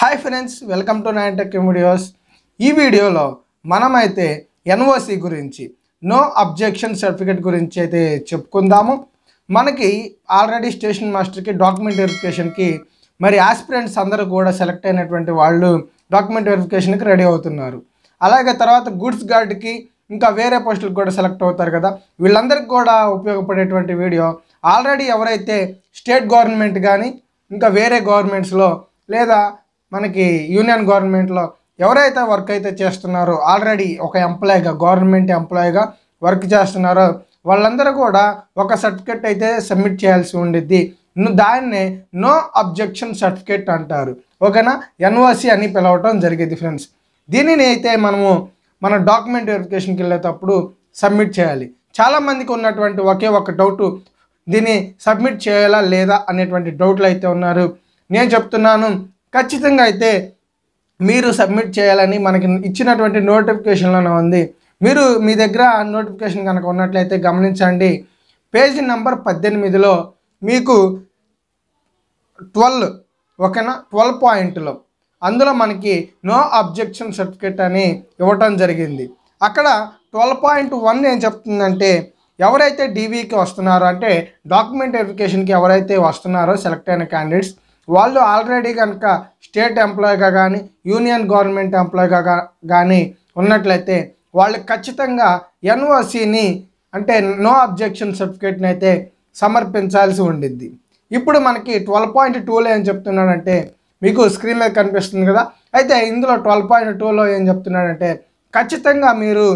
hi friends welcome to nine tech videos ఈ వీడియోలో మనమైతే ఎన్ఓసి గురించి నో అబ్జెక్షన్ సర్టిఫికేట్ గురించి అయితే చెప్పుకుందాము మనకి ఆల్రెడీ స్టేషన్ మాస్టర్కి డాక్యుమెంట్ వెరిఫికేషన్కి మరి ఆస్పిరెంట్స్ అందరూ కూడా సెలెక్ట్ అయినటువంటి వాళ్ళు డాక్యుమెంట్ వెరిఫికేషన్కి రెడీ అవుతున్నారు అలాగే తర్వాత గుడ్స్ గార్డ్కి ఇంకా వేరే పోస్టులకు కూడా సెలెక్ట్ అవుతారు కదా వీళ్ళందరికీ కూడా ఉపయోగపడేటువంటి వీడియో ఆల్రెడీ ఎవరైతే స్టేట్ గవర్నమెంట్ కానీ ఇంకా వేరే గవర్నమెంట్స్లో లేదా మనకి యూనియన్ గవర్నమెంట్లో ఎవరైతే వర్క్ అయితే చేస్తున్నారో ఆల్రెడీ ఒక ఎంప్లాయీగా గవర్నమెంట్ ఎంప్లాయీగా వర్క్ చేస్తున్నారో వాళ్ళందరూ కూడా ఒక సర్టిఫికెట్ అయితే సబ్మిట్ చేయాల్సి ఉండిద్ది దాన్నే నో అబ్జెక్షన్ సర్టిఫికేట్ అంటారు ఓకేనా ఎన్ఓసి అని పిలవటం జరిగేది ఫ్రెండ్స్ దీనిని అయితే మనము మన డాక్యుమెంట్ వెరిఫికేషన్కి వెళ్ళేటప్పుడు సబ్మిట్ చేయాలి చాలామందికి ఉన్నటువంటి ఒకే ఒక డౌటు దీన్ని సబ్మిట్ చేయాలా లేదా అనేటువంటి డౌట్లు అయితే ఉన్నారు నేను చెప్తున్నాను ఖచ్చితంగా అయితే మీరు సబ్మిట్ చేయాలని మనకి ఇచ్చినటువంటి నోటిఫికేషన్లోనే ఉంది మీరు మీ దగ్గర నోటిఫికేషన్ కనుక ఉన్నట్లయితే గమనించండి పేజీ నెంబర్ పద్దెనిమిదిలో మీకు ట్వెల్వ్ ఓకేనా ట్వెల్వ్ పాయింట్లో అందులో మనకి నో అబ్జెక్షన్ సర్టిఫికేట్ అని ఇవ్వటం జరిగింది అక్కడ ట్వెల్వ్ పాయింట్ వన్ ఏం చెప్తుందంటే ఎవరైతే డీవీకి వస్తున్నారో అంటే డాక్యుమెంట్ వెరిఫికేషన్కి ఎవరైతే వస్తున్నారో సెలెక్ట్ అయిన క్యాండిడేట్స్ వాళ్ళు ఆల్రెడీ కనుక స్టేట్ ఎంప్లాయీగా కానీ యూనియన్ గవర్నమెంట్ ఎంప్లాయీగా కానీ ఉన్నట్లయితే వాళ్ళు ఖచ్చితంగా ఎన్ఓసిని అంటే నో అబ్జెక్షన్ సర్టిఫికేట్ని అయితే సమర్పించాల్సి ఉండిద్ది ఇప్పుడు మనకి ట్వెల్వ్ పాయింట్ టూలో ఏం చెప్తున్నాడంటే మీకు స్క్రీన్ మీద కనిపిస్తుంది కదా అయితే ఇందులో ట్వెల్వ్ పాయింట్ టూలో ఏం చెప్తున్నాడంటే ఖచ్చితంగా మీరు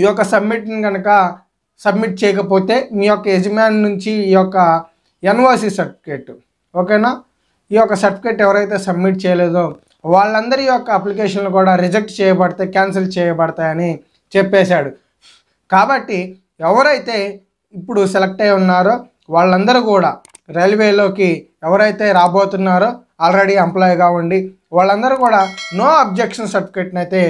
ఈ యొక్క సబ్మిట్ని కనుక సబ్మిట్ చేయకపోతే మీ యొక్క యజమాని నుంచి ఈ యొక్క ఎన్ఓసి సర్టిఫికేట్ ఓకేనా ఈ యొక్క సర్టిఫికేట్ ఎవరైతే సబ్మిట్ చేయలేదో వాళ్ళందరి యొక్క అప్లికేషన్లు కూడా రిజెక్ట్ చేయబడతాయి క్యాన్సిల్ చేయబడతాయని చెప్పేశాడు కాబట్టి ఎవరైతే ఇప్పుడు సెలెక్ట్ అయి ఉన్నారో వాళ్ళందరూ కూడా రైల్వేలోకి ఎవరైతే రాబోతున్నారో ఆల్రెడీ ఎంప్లాయీగా ఉండి వాళ్ళందరూ కూడా నో అబ్జెక్షన్ సర్టిఫికేట్ని అయితే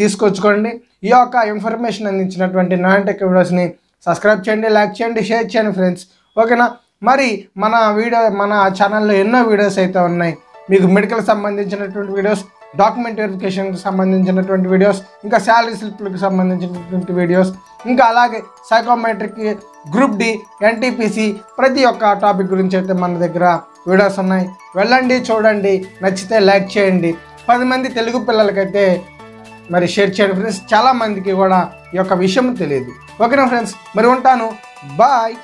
తీసుకొచ్చుకోండి ఈ యొక్క ఇన్ఫర్మేషన్ అందించినటువంటి నాన్ టెక్ వీడియోస్ని సబ్స్క్రైబ్ చేయండి లైక్ చేయండి షేర్ చేయండి ఫ్రెండ్స్ ఓకేనా మరి మన వీడియో మన ఛానల్లో ఎన్నో వీడియోస్ అయితే ఉన్నాయి మీకు మెడికల్ సంబంధించినటువంటి వీడియోస్ డాక్యుమెంట్ వెరిఫికేషన్కి సంబంధించినటువంటి వీడియోస్ ఇంకా శాలరీ స్లిప్లకు సంబంధించినటువంటి వీడియోస్ ఇంకా అలాగే సైకోమెట్రిక్కి గ్రూప్ డి ఎన్టీపీసీ ప్రతి ఒక్క టాపిక్ గురించి అయితే మన దగ్గర వీడియోస్ ఉన్నాయి వెళ్ళండి చూడండి నచ్చితే లైక్ చేయండి పది మంది తెలుగు పిల్లలకైతే మరి షేర్ చేయండి ఫ్రెండ్స్ చాలామందికి కూడా ఈ యొక్క విషయం తెలియదు ఓకేనా ఫ్రెండ్స్ మరి ఉంటాను బాయ్